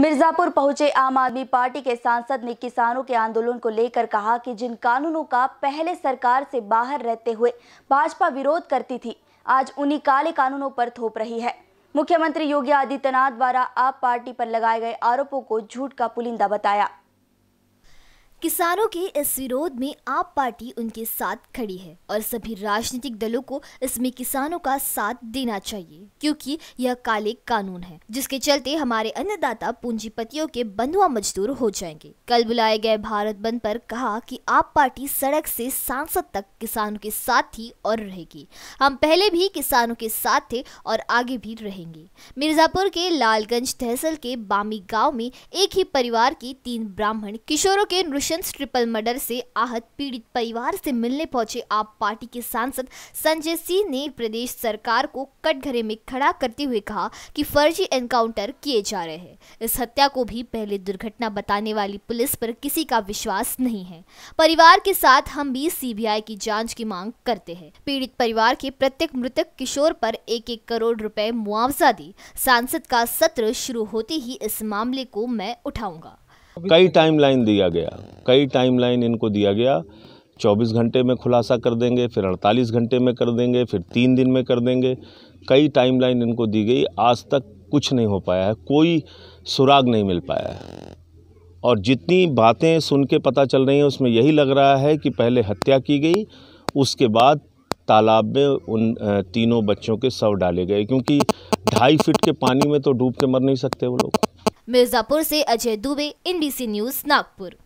मिर्जापुर पहुंचे आम आदमी पार्टी के सांसद ने किसानों के आंदोलन को लेकर कहा कि जिन कानूनों का पहले सरकार से बाहर रहते हुए भाजपा विरोध करती थी आज उन्हीं काले कानूनों पर थोप रही है मुख्यमंत्री योगी आदित्यनाथ द्वारा आप पार्टी पर लगाए गए आरोपों को झूठ का पुलिंदा बताया किसानों के इस विरोध में आप पार्टी उनके साथ खड़ी है और सभी राजनीतिक दलों को इसमें किसानों का साथ देना चाहिए क्योंकि यह काले कानून है जिसके चलते हमारे अन्नदाता पूंजीपतियों के बंधुआ मजदूर हो जाएंगे कल बुलाए गए भारत बंद पर कहा कि आप पार्टी सड़क से सांसद तक किसानों के साथ थी और रहेगी हम पहले भी किसानों के साथ थे और आगे भी रहेंगे मिर्जापुर के लालगंज तहसील के बामी गाँव में एक ही परिवार के तीन ब्राह्मण किशोरों के सेशंस ट्रिपल मर्डर से आहत पीड़ित परिवार से मिलने पहुंचे आप पार्टी के सांसद संजय सिंह ने प्रदेश सरकार को कटघरे में खड़ा करते हुए कहा कि फर्जी एनकाउंटर किए जा रहे हैं इस हत्या को भी पहले दुर्घटना बताने वाली पुलिस पर किसी का विश्वास नहीं है परिवार के साथ हम भी सीबीआई की जाँच की मांग करते हैं पीड़ित परिवार के प्रत्येक मृतक किशोर पर एक एक करोड़ रुपए मुआवजा दी सांसद का सत्र शुरू होते ही इस मामले को मैं उठाऊंगा कई टाइमलाइन दिया गया कई टाइमलाइन इनको दिया गया 24 घंटे में खुलासा कर देंगे फिर 48 घंटे में कर देंगे फिर तीन दिन में कर देंगे कई टाइमलाइन इनको दी गई आज तक कुछ नहीं हो पाया है कोई सुराग नहीं मिल पाया है और जितनी बातें सुन के पता चल रही हैं उसमें यही लग रहा है कि पहले हत्या की गई उसके बाद तालाब में उन तीनों बच्चों के शव डाले गए क्योंकि ढाई फिट के पानी में तो डूब के मर नहीं सकते वो लोग मिर्जापुर से अजय दुबे एनडीसी न्यूज नागपुर